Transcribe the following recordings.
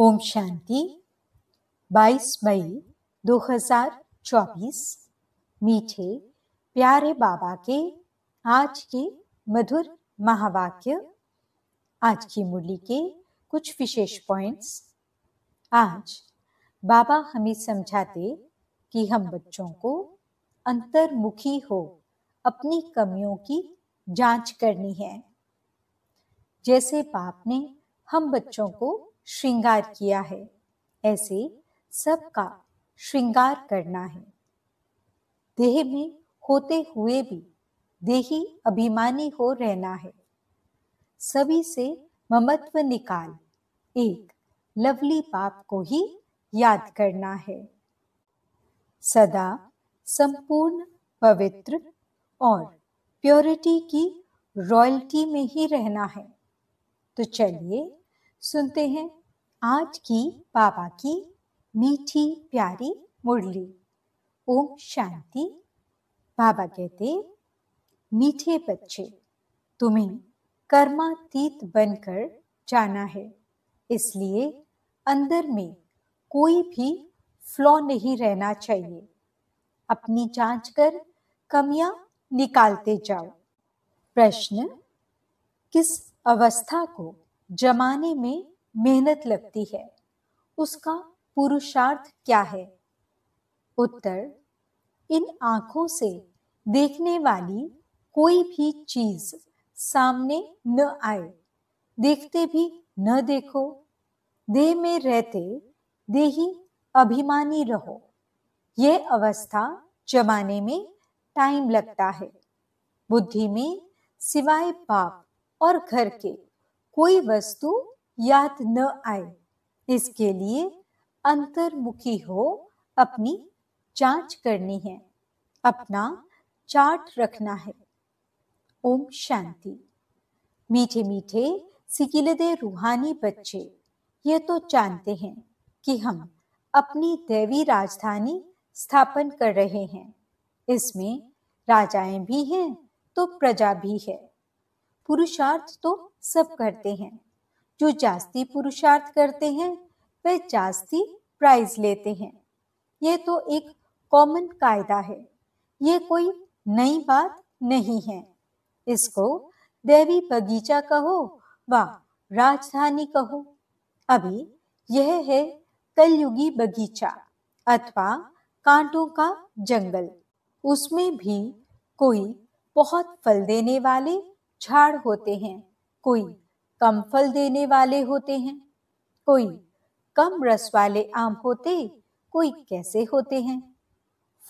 ओम शांति 22 मई 2024 मीठे प्यारे बाबा के आज के मधुर महावाक्य आज की मुरली के कुछ विशेष पॉइंट्स आज बाबा हमें समझाते कि हम बच्चों को अंतर्मुखी हो अपनी कमियों की जांच करनी है जैसे बाप ने हम बच्चों को श्रृंगार किया है ऐसे सबका श्रृंगार करना है देह में होते हुए भी देही अभिमानी हो रहना है सभी से ममत्व निकाल एक लवली बाप को ही याद करना है सदा संपूर्ण पवित्र और प्योरिटी की रॉयल्टी में ही रहना है तो चलिए सुनते हैं आज की बाबा की मीठी प्यारी मुरली ओम शांति बाबा कहते मीठे बच्चे तुम्हें कर्मातीत बनकर जाना है इसलिए अंदर में कोई भी फ्लॉ नहीं रहना चाहिए अपनी जांच कर कमियां निकालते जाओ प्रश्न किस अवस्था को जमाने में मेहनत लगती है उसका पुरुषार्थ क्या है उत्तर इन आंखों से देखने वाली कोई भी चीज सामने न आए देखते भी न देखो देह में रहते देही अभिमानी रहो यह अवस्था जमाने में टाइम लगता है बुद्धि में सिवाय पाप और घर के कोई वस्तु याद न आए इसके लिए अंतर्मुखी हो अपनी जांच करनी है अपना चार्ट रखना है ओम शांति मीठे मीठे सिकिलदे रूहानी बच्चे ये तो जानते हैं कि हम अपनी देवी राजधानी स्थापन कर रहे हैं इसमें राजाएं भी हैं तो प्रजा भी है पुरुषार्थ तो सब करते हैं जो जास्ती पुरुषार्थ करते हैं वह जास्ती प्राइज लेते हैं यह तो एक कॉमन कायदा है ये कोई नई बात नहीं है इसको देवी बगीचा कहो व राजधानी कहो अभी यह है कलयुगी बगीचा अथवा कांटों का जंगल उसमें भी कोई बहुत फल देने वाले झाड़ होते हैं कोई कम फल देने वाले होते हैं कोई कम रस वाले आम होते कोई कैसे होते हैं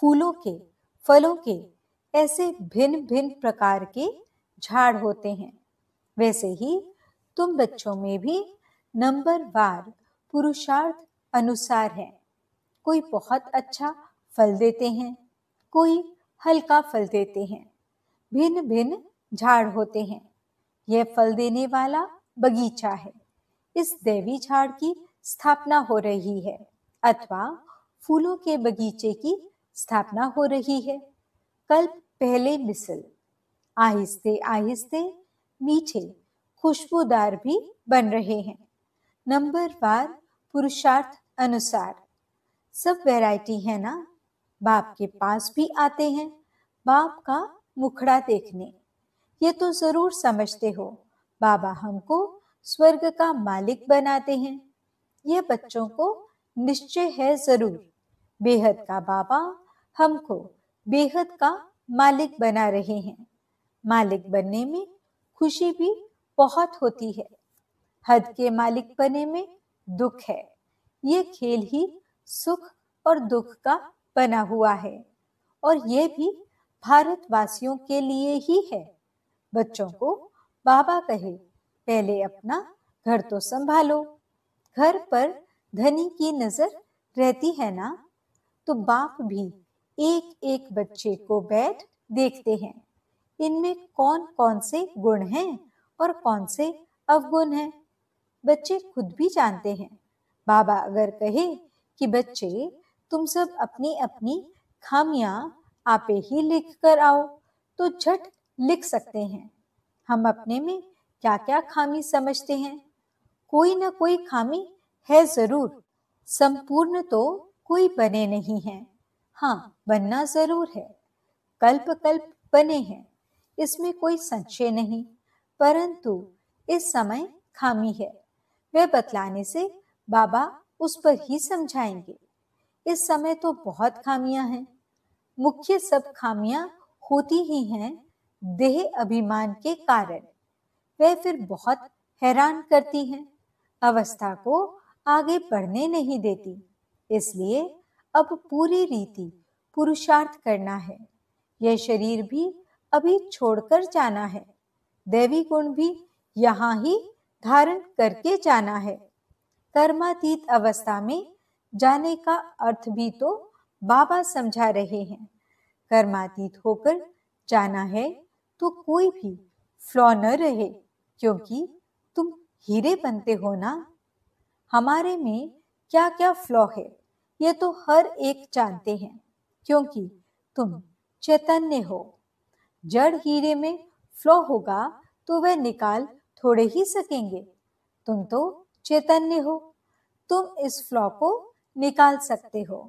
फूलों के फलों के ऐसे भिन्न भिन्न प्रकार के झाड़ होते हैं वैसे ही तुम बच्चों में भी नंबर वार पुरुषार्थ अनुसार है कोई बहुत अच्छा फल देते हैं कोई हल्का फल देते हैं भिन्न भिन्न झाड़ होते हैं यह फल देने वाला बगीचा है इस देवी झाड़ की स्थापना हो रही है अथवा फूलों के बगीचे की स्थापना हो रही है कल पहले मिसल आहिस्ते आहिस्ते मीठे खुशबूदार भी बन रहे हैं नंबर वार पुरुषार्थ अनुसार सब वैरायटी है ना बाप के पास भी आते हैं बाप का मुखड़ा देखने ये तो जरूर समझते हो बाबा हमको स्वर्ग का मालिक बनाते हैं यह बच्चों को निश्चय है जरूर बेहद का बाबा हमको बेहद का मालिक बना रहे हैं मालिक बनने में खुशी भी बहुत होती है हद के मालिक बने में दुख है ये खेल ही सुख और दुख का बना हुआ है और यह भी भारतवासियों के लिए ही है बच्चों को बाबा कहे पहले अपना घर तो संभालो घर पर धनी की नजर रहती है ना तो बाप भी एक एक बच्चे को बैठ देखते हैं इनमें कौन कौन से गुण हैं और कौन से अवगुण हैं बच्चे खुद भी जानते हैं बाबा अगर कहे कि बच्चे तुम सब अपनी अपनी खामियां आपे ही लिख कर आओ तो झट लिख सकते हैं हम अपने में क्या क्या खामी समझते हैं कोई ना कोई खामी है जरूर संपूर्ण तो कोई बने नहीं है हाँ बनना जरूर है कल्प कल्प बने हैं इसमें कोई संशय नहीं परंतु इस समय खामी है वह बतलाने से बाबा उस पर ही समझाएंगे इस समय तो बहुत खामियां हैं मुख्य सब खामियां होती ही हैं देह अभिमान के कारण वह फिर बहुत हैरान करती हैं अवस्था को आगे बढ़ने नहीं देती इसलिए अब पूरी रीति पुरुषार्थ करना है यह शरीर भी अभी छोड़कर जाना है देवी गुण भी यहाँ ही धारण करके जाना है कर्मातीत अवस्था में जाने का अर्थ भी तो बाबा समझा रहे हैं कर्मातीत होकर जाना है तो कोई भी फ्लॉ न रहे क्योंकि तुम हीरे बनते हो ना हमारे में क्या क्या फ्लॉ है ये तो हर एक जानते हैं क्योंकि तुम चैतन्य हो जड़ हीरे में फ्लॉ होगा तो वह निकाल थोड़े ही सकेंगे तुम तो चैतन्य हो तुम इस फ्लॉ को निकाल सकते हो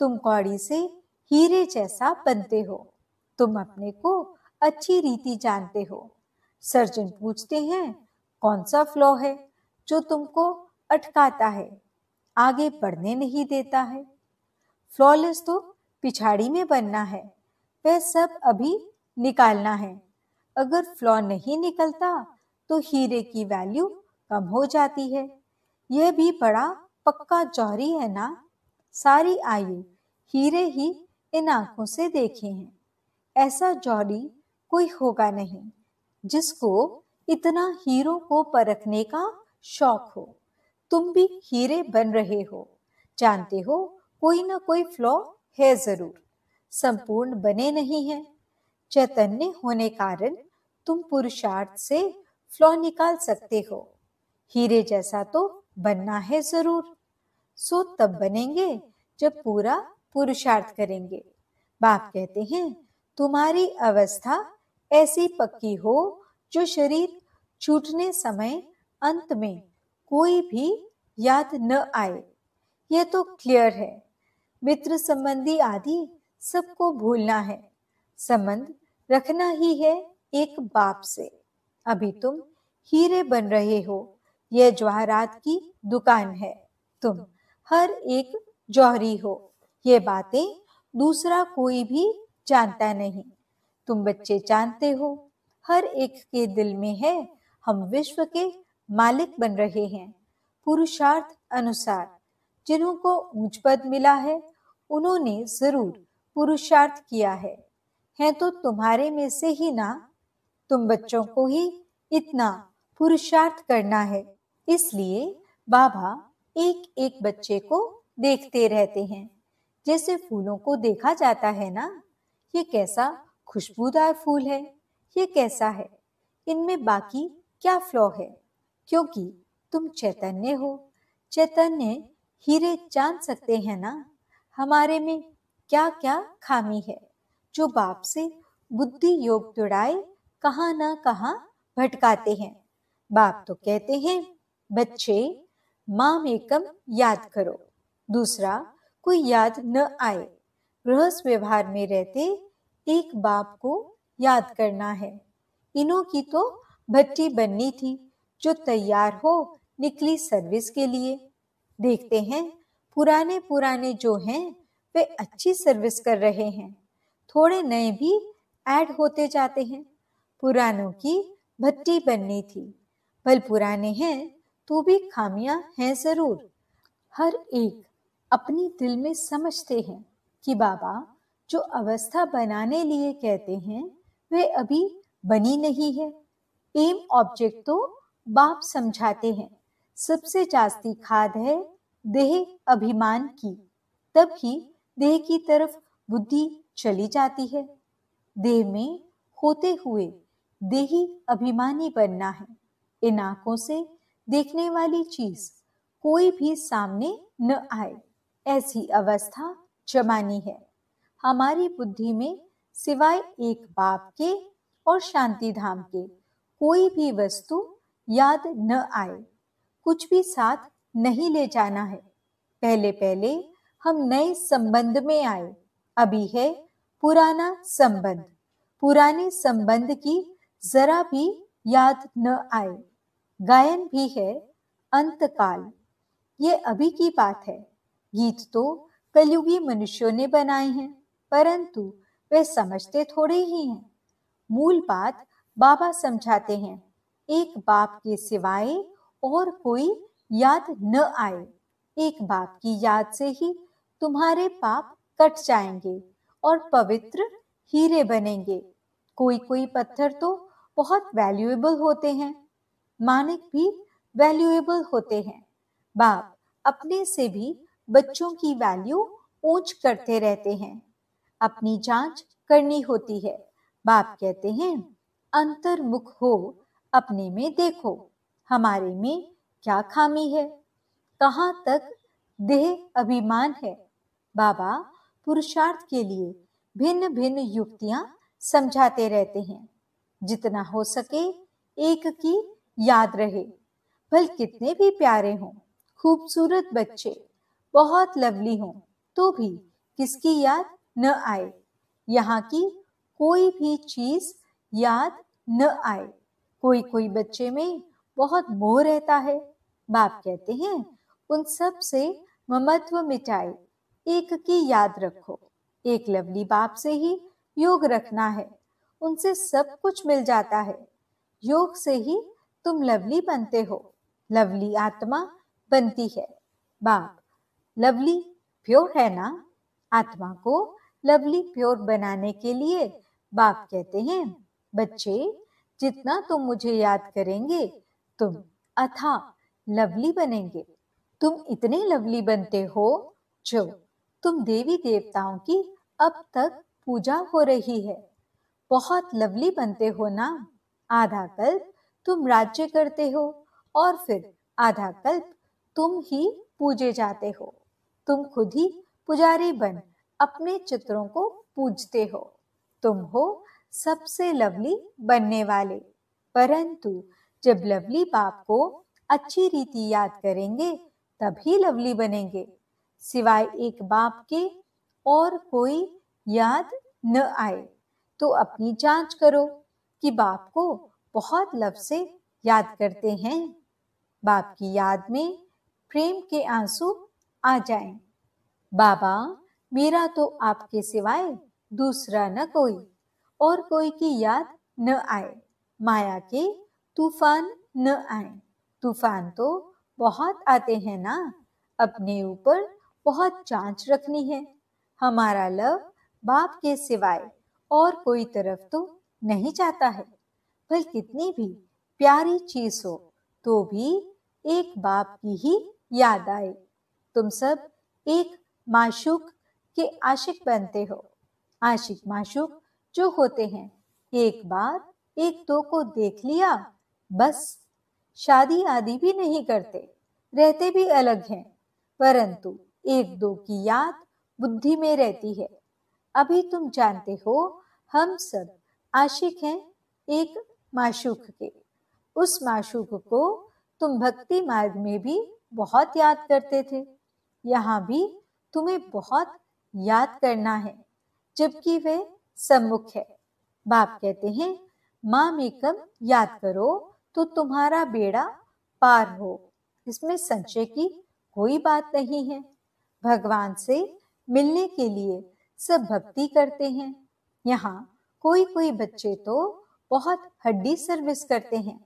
तुम कौड़ी से हीरे जैसा बनते हो तुम अपने को अच्छी रीति जानते हो सर्जन पूछते हैं कौन सा फ्लॉ है जो तुमको अटकाता है आगे बढ़ने नहीं देता है फ्लॉलेस तो पिछाड़ी में बनना है वह सब अभी निकालना है अगर फ्लॉ नहीं निकलता तो हीरे की वैल्यू कम हो जाती है यह भी बड़ा पक्का जौहरी है ना सारी आयु हीरे ही इन आंखों से देखे हैं ऐसा जौहरी कोई होगा नहीं जिसको इतना हीरों को परखने का शौक हो तुम भी हीरे बन रहे हो जानते हो कोई ना कोई फ्लॉ है जरूर संपूर्ण बने नहीं है चैतन्य होने कारण तुम पुरुषार्थ से फ्लॉ निकाल सकते हो हीरे जैसा तो बनना है जरूर सो तब बनेंगे जब पूरा पुरुषार्थ करेंगे बाप कहते हैं तुम्हारी अवस्था ऐसी पक्की हो जो शरीर छूटने समय अंत में कोई भी याद न आए यह तो क्लियर है मित्र संबंधी आदि सबको भूलना है संबंध रखना ही है एक बाप से अभी तुम हीरे बन रहे हो यह जवाहरात की दुकान है तुम हर एक जौहरी हो ये बातें दूसरा कोई भी जानता नहीं तुम बच्चे जानते हो हर एक के दिल में है हम विश्व के मालिक बन रहे हैं पुरुषार्थ अनुसार जिन्हों को ऊंच पद मिला है उन्होंने जरूर पुरुषार्थ किया है है तो तुम्हारे में से ही ना तुम बच्चों को ही इतना पुरुषार्थ करना है इसलिए बाबा एक एक बच्चे को देखते रहते हैं जैसे फूलों को देखा जाता है ना ये कैसा खुशबूदार फूल है ये कैसा है इनमें बाकी क्या फ्लॉ है क्योंकि तुम चैतन्य हो चैतन्य हीरे जान सकते हैं ना हमारे में क्या क्या खामी है जो बाप से बुद्धि योग जुड़ाए कहाँ ना कहाँ भटकाते हैं बाप तो कहते हैं बच्चे माम एकम याद करो दूसरा कोई याद न आए गृहस्थ व्यवहार में रहते एक बाप को याद करना है इनों की तो भट्टी बननी थी जो तैयार हो निकली सर्विस के लिए देखते हैं पुराने पुराने जो हैं वे अच्छी सर्विस कर रहे हैं थोड़े नए भी ऐड होते जाते हैं पुरानों की भट्टी बननी थी भल पुराने हैं तो भी खामियां हैं ज़रूर हर एक अपनी दिल में समझते हैं कि बाबा जो अवस्था बनाने लिए कहते हैं वे अभी बनी नहीं है एम ऑब्जेक्ट तो बाप समझाते हैं सबसे जास्ती खाद है देह अभिमान की तब ही देह की तरफ बुद्धि चली जाती है देह में होते हुए देही अभिमानी बनना है इन आंखों से देखने वाली चीज कोई भी सामने न आए ऐसी अवस्था जमानी है हमारी बुद्धि में सिवाय एक बाप के और शांति धाम के कोई भी वस्तु याद न आए कुछ भी साथ नहीं ले जाना है पहले पहले हम नए संबंध में आए अभी है पुराना संबंध पुराने संबंध की जरा भी याद न आए गायन भी है अंतकाल ये अभी की बात है गीत तो कलयुगी मनुष्यों ने बनाए हैं परंतु वे समझते थोड़े ही हैं मूल बात बाबा समझाते हैं एक बाप के सिवाय और कोई याद न आए एक बाप की याद से ही तुम्हारे पाप कट जाएंगे और पवित्र हीरे बनेंगे कोई कोई पत्थर तो बहुत वैल्यूएबल होते हैं मानक भी वैल्यूएबल होते हैं बाप अपने से भी बच्चों की वैल्यू ऊंच करते रहते हैं अपनी जांच करनी होती है बाप कहते हैं अंतर्मुख हो अपने में देखो हमारे में क्या खामी है कहाँ तक देह अभिमान है बाबा पुरुषार्थ के लिए भिन्न भिन्न युक्तियां समझाते रहते हैं जितना हो सके एक की याद रहे भल कितने भी प्यारे हों खूबसूरत बच्चे बहुत लवली हों तो भी किसकी याद न आए यहाँ की कोई भी चीज याद न आए कोई कोई बच्चे में बहुत मोह रहता है बाप कहते हैं उन सब से ममत्व मिटाए एक की याद रखो एक लवली बाप से ही योग रखना है उनसे सब कुछ मिल जाता है योग से ही तुम लवली बनते हो लवली आत्मा बनती है बाप लवली प्योर है ना आत्मा को लवली प्योर बनाने के लिए बाप कहते हैं बच्चे जितना तुम मुझे याद करेंगे तुम अथा लवली बनेंगे तुम इतने लवली बनते हो जो तुम देवी देवताओं की अब तक पूजा हो रही है बहुत लवली बनते हो ना आधा कल्प तुम राज्य करते हो और फिर आधा कल्प तुम ही पूजे जाते हो तुम खुद ही पुजारी बन अपने चित्रों को पूजते हो तुम हो सबसे लवली बनने वाले परंतु जब लवली बाप को अच्छी रीति याद करेंगे तभी लवली बनेंगे सिवाय एक बाप के और कोई याद न आए तो अपनी जांच करो कि बाप को बहुत लव से याद करते हैं बाप की याद में प्रेम के आंसू आ जाएं। बाबा मेरा तो आपके सिवाय दूसरा न कोई और कोई की याद न आए माया के तूफान न आए तूफान तो बहुत आते हैं ना अपने ऊपर बहुत जांच रखनी है हमारा लव बाप के सिवाय और कोई तरफ तो नहीं जाता है भल कितनी भी प्यारी चीज हो तो भी एक बाप की ही याद आए तुम सब एक माशुक कि आशिक बनते हो आशिक माशुक जो होते हैं एक बार एक दो को देख लिया बस शादी आदि भी नहीं करते रहते भी अलग हैं परंतु एक दो की याद बुद्धि में रहती है अभी तुम जानते हो हम सब आशिक हैं एक माशुक के उस माशुक को तुम भक्ति मार्ग में भी बहुत याद करते थे यहाँ भी तुम्हें बहुत याद करना है जबकि वे सम्मुख है बाप कहते हैं माँ मेकअप याद करो तो तुम्हारा बेड़ा पार हो इसमें संचय की कोई बात नहीं है भगवान से मिलने के लिए सब भक्ति करते हैं यहाँ कोई कोई बच्चे तो बहुत हड्डी सर्विस करते हैं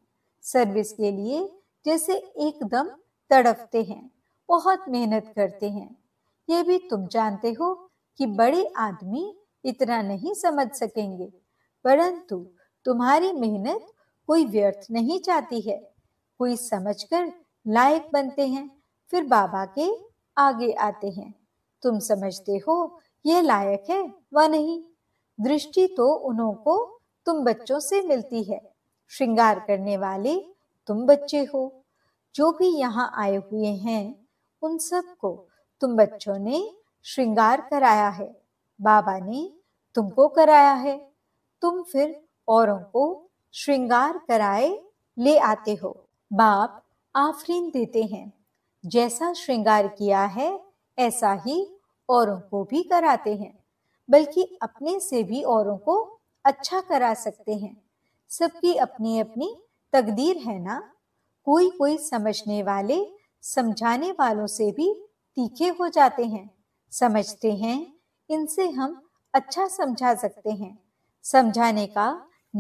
सर्विस के लिए जैसे एकदम तड़पते हैं बहुत मेहनत करते हैं ये भी तुम जानते हो कि बड़े आदमी इतना नहीं समझ सकेंगे परंतु तुम्हारी मेहनत कोई व्यर्थ नहीं जाती है कोई समझकर लायक बनते हैं फिर बाबा के आगे आते हैं तुम समझते हो ये लायक है व नहीं दृष्टि तो उन्हों को तुम बच्चों से मिलती है श्रृंगार करने वाले तुम बच्चे हो जो भी यहाँ आए हुए हैं उन सबको तुम बच्चों ने श्रृंगार कराया है बाबा ने तुमको कराया है तुम फिर औरों को श्रृंगार कराए ले आते हो बाप आफरीन देते हैं जैसा श्रृंगार किया है ऐसा ही औरों को भी कराते हैं बल्कि अपने से भी औरों को अच्छा करा सकते हैं सबकी अपनी अपनी तकदीर है ना कोई कोई समझने वाले समझाने वालों से भी तीखे हो जाते हैं समझते हैं इनसे हम अच्छा समझा सकते हैं समझाने का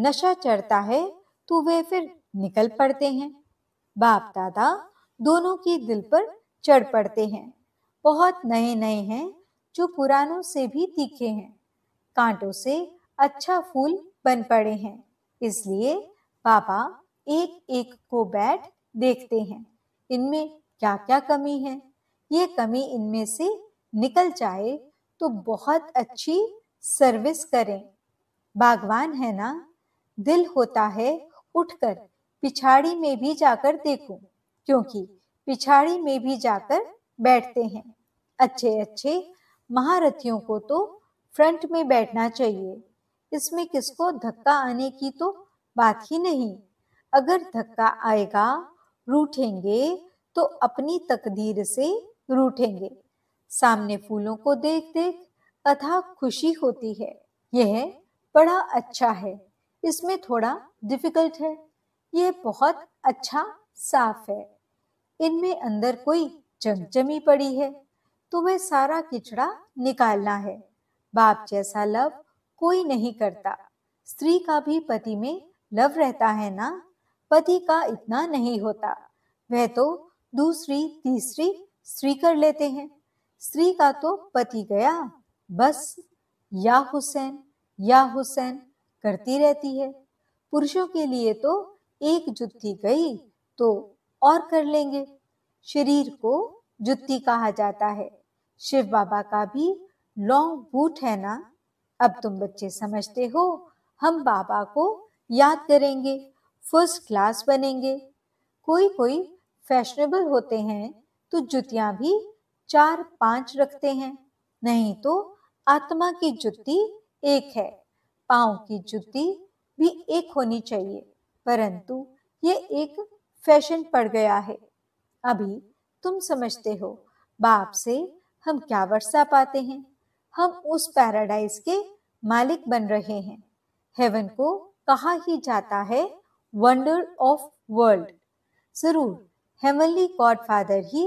नशा चढ़ता है तो वे फिर निकल पड़ते हैं बाप दादा दोनों की दिल पर चढ़ पड़ते हैं बहुत नए नए हैं जो पुरानों से भी तीखे हैं कांटों से अच्छा फूल बन पड़े हैं इसलिए पापा एक एक को बैठ देखते हैं इनमें क्या क्या कमी है ये कमी इनमें से निकल जाए तो बहुत अच्छी सर्विस करें बागवान है ना दिल होता है उठकर पिछाड़ी में भी जाकर देखूं क्योंकि पिछाड़ी में भी जाकर बैठते हैं अच्छे अच्छे महारथियों को तो फ्रंट में बैठना चाहिए इसमें किसको धक्का आने की तो बात ही नहीं अगर धक्का आएगा रूठेंगे तो अपनी तकदीर से रूठेंगे सामने फूलों को देख देख अथा खुशी होती है यह बड़ा अच्छा है इसमें थोड़ा डिफिकल्ट है यह बहुत अच्छा साफ है इनमें अंदर कोई जमजमी पड़ी है तुम्हें तो सारा किचड़ा निकालना है बाप जैसा लव कोई नहीं करता स्त्री का भी पति में लव रहता है ना पति का इतना नहीं होता वह तो दूसरी तीसरी स्त्री कर लेते हैं स्त्री का तो पति गया बस या हुसैन या हुसैन करती रहती है पुरुषों के लिए तो एक जुत्ती गई तो और कर लेंगे शरीर को जुत्ती कहा जाता है शिव बाबा का भी लॉन्ग बूट है ना अब तुम बच्चे समझते हो हम बाबा को याद करेंगे फर्स्ट क्लास बनेंगे कोई कोई फैशनेबल होते हैं तो जुतियां भी चार पांच रखते हैं नहीं तो आत्मा की जुती एक है पाओ की जुती भी एक होनी चाहिए परंतु ये एक फैशन पड़ गया है अभी तुम समझते हो बाप से हम क्या वर्षा पाते हैं हम उस पैराडाइज के मालिक बन रहे हैं हेवन को कहा ही जाता है वंडर ऑफ वर्ल्ड जरूर हेवनली गॉड फादर ही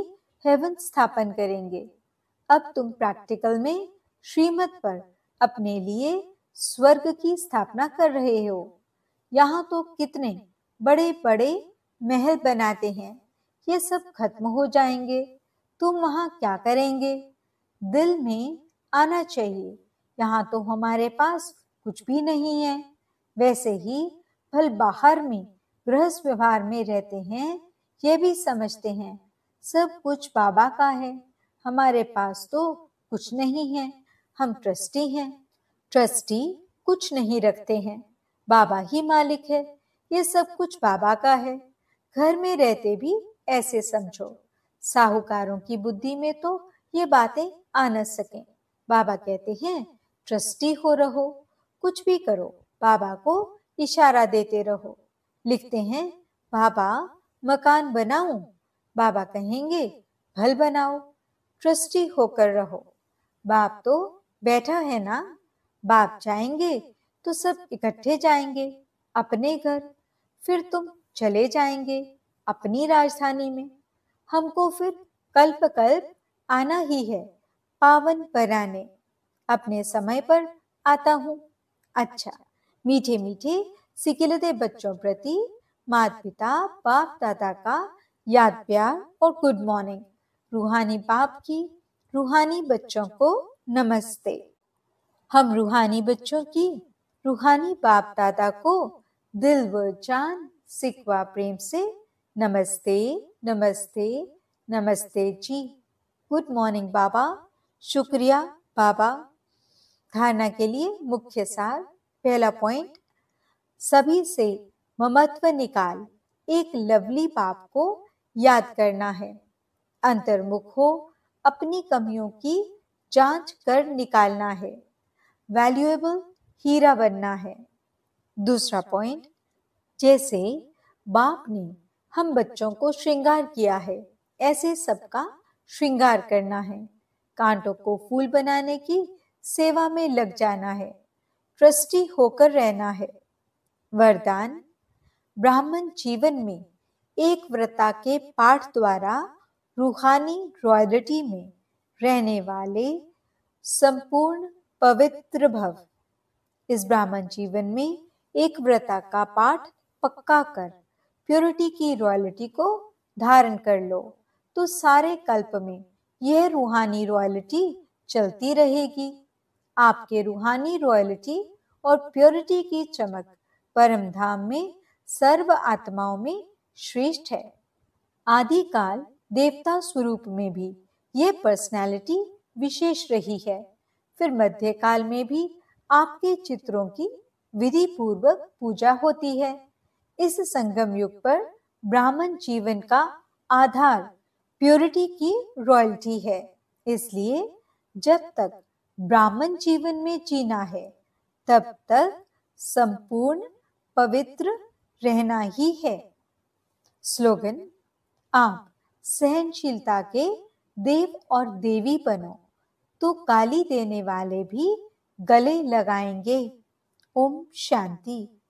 हेवन स्थापन करेंगे अब तुम प्रैक्टिकल में श्रीमत पर अपने लिए स्वर्ग की स्थापना कर रहे हो यहाँ तो कितने बड़े बड़े महल बनाते हैं ये सब खत्म हो जाएंगे तुम वहाँ क्या करेंगे दिल में आना चाहिए यहाँ तो हमारे पास कुछ भी नहीं है वैसे ही फल बाहर में गृहस्थ व्यवहार में रहते हैं ये भी समझते हैं सब कुछ बाबा का है हमारे पास तो कुछ नहीं है हम ट्रस्टी हैं ट्रस्टी कुछ नहीं रखते हैं बाबा ही मालिक है ये सब कुछ बाबा का है घर में रहते भी ऐसे समझो साहूकारों की बुद्धि में तो ये बातें आ न सके बाबा कहते हैं ट्रस्टी हो रहो कुछ भी करो बाबा को इशारा देते रहो लिखते हैं बाबा मकान बनाऊं बाबा कहेंगे भल बनाओ ट्रस्टी होकर रहो बाप तो बैठा है ना बाप जाएंगे तो सब इकट्ठे जाएंगे अपने घर फिर तुम चले जाएंगे अपनी राजधानी में हमको फिर कल्प कल्प आना ही है पावन पराने अपने समय पर आता हूँ अच्छा मीठे मीठे सिकिलते बच्चों प्रति माता पिता बाप दादा का याद प्यार और गुड मॉर्निंग रूहानी बाप की रूहानी बच्चों को नमस्ते हम रूहानी बच्चों की रूहानी बाप दादा को दिल व जान सिकवा प्रेम से नमस्ते नमस्ते नमस्ते जी गुड मॉर्निंग बाबा शुक्रिया बाबा धारणा के लिए मुख्य सार पहला पॉइंट सभी से ममत्व निकाल एक लवली बाप को याद करना है अंतर्मुख हो अपनी कमियों की जांच कर निकालना है वैल्यूएबल हीरा बनना है दूसरा पॉइंट जैसे बाप ने हम बच्चों को श्रृंगार किया है ऐसे सबका श्रृंगार करना है कांटों को फूल बनाने की सेवा में लग जाना है ट्रस्टी होकर रहना है वरदान ब्राह्मण जीवन में एक व्रता के पाठ द्वारा रूहानी रॉयलिटी में रहने वाले संपूर्ण पवित्र भव इस ब्राह्मण जीवन में एक व्रता का पाठ पक्का कर प्योरिटी की रॉयलिटी को धारण कर लो तो सारे कल्प में यह रूहानी रॉयलिटी चलती रहेगी आपके रूहानी रॉयलिटी और प्योरिटी की चमक परमधाम में सर्व आत्माओं में श्रेष्ठ है आदि काल देवता स्वरूप में भी ये पर्सनालिटी विशेष रही है फिर मध्य काल में भी आपके चित्रों की विधि पूर्वक पूजा होती है इस संगम युग पर ब्राह्मण जीवन का आधार प्योरिटी की रॉयल्टी है इसलिए जब तक ब्राह्मण जीवन में जीना है तब तक संपूर्ण पवित्र रहना ही है स्लोगन आप सहनशीलता के देव और देवी बनो तो काली देने वाले भी गले लगाएंगे ओम शांति